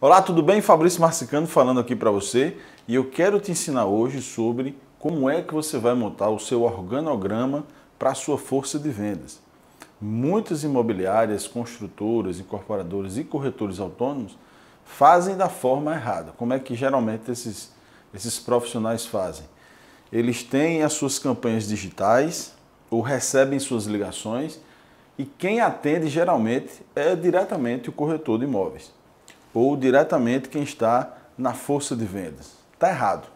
Olá, tudo bem? Fabrício Marcicano falando aqui para você e eu quero te ensinar hoje sobre como é que você vai montar o seu organograma para a sua força de vendas. Muitas imobiliárias, construtoras, incorporadores e corretores autônomos fazem da forma errada. Como é que geralmente esses, esses profissionais fazem? Eles têm as suas campanhas digitais ou recebem suas ligações e quem atende geralmente é diretamente o corretor de imóveis ou diretamente quem está na força de vendas. Está errado.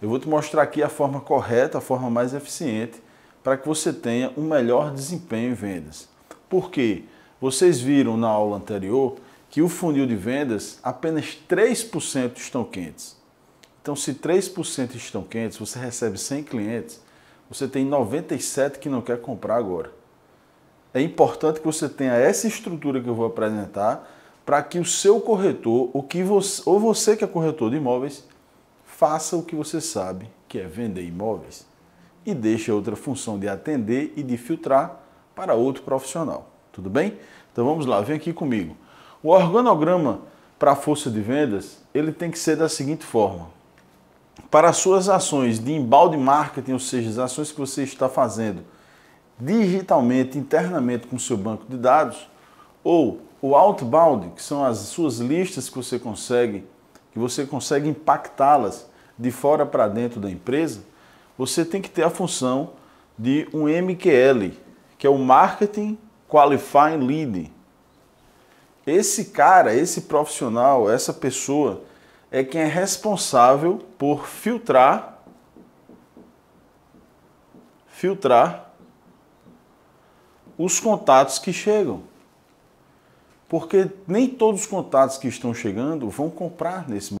Eu vou te mostrar aqui a forma correta, a forma mais eficiente para que você tenha um melhor desempenho em vendas. Por quê? Vocês viram na aula anterior que o funil de vendas apenas 3% estão quentes. Então, se 3% estão quentes, você recebe 100 clientes, você tem 97 que não quer comprar agora. É importante que você tenha essa estrutura que eu vou apresentar para que o seu corretor, o que você, ou você que é corretor de imóveis, faça o que você sabe, que é vender imóveis, e deixe a outra função de atender e de filtrar para outro profissional. Tudo bem? Então vamos lá, vem aqui comigo. O organograma para a força de vendas, ele tem que ser da seguinte forma. Para suas ações de embalde marketing, ou seja, as ações que você está fazendo digitalmente, internamente com seu banco de dados, ou o outbound, que são as suas listas que você consegue, que você consegue impactá-las de fora para dentro da empresa, você tem que ter a função de um MQL, que é o Marketing Qualifying Lead. Esse cara, esse profissional, essa pessoa é quem é responsável por filtrar filtrar os contatos que chegam porque nem todos os contatos que estão chegando vão comprar nesse momento.